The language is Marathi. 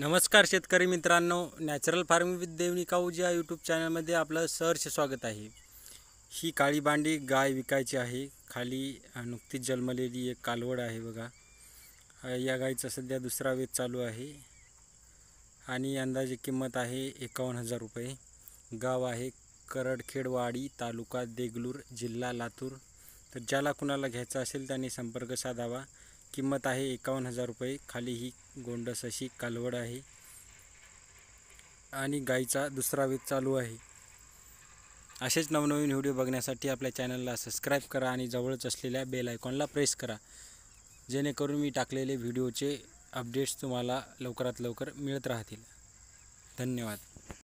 नमस्कार शेतकरी मित्रांनो नॅचरल फार्मिंग विथ काऊ ज्या यूट्यूब चॅनलमध्ये आपलं सहर्ष स्वागत आहे ही काळी बांडी गाय विकायची आहे खाली नुकतीच जन्मलेली एक कालवड आहे बघा या गायीचा सध्या दुसरा वेध चालू आहे आणि अंदाजे किंमत आहे एकावन्न हजार रुपये गाव आहे करडखेडवाडी तालुका देगलूर जिल्हा लातूर तर ज्याला कुणाला घ्यायचा असेल त्याने संपर्क साधावा किंमत आहे एकावन्न हजार रुपये खाली ही गोंडस अशी कालवड आहे आणि गाईचा दुसरा वेध चालू आहे असेच नवनवीन व्हिडिओ बघण्यासाठी आपल्या चॅनलला सबस्क्राईब करा आणि जवळच असलेल्या बेल आयकॉनला प्रेस करा जेणेकरून मी टाकलेले व्हिडिओचे अपडेट्स तुम्हाला लवकरात लवकर मिळत राहतील धन्यवाद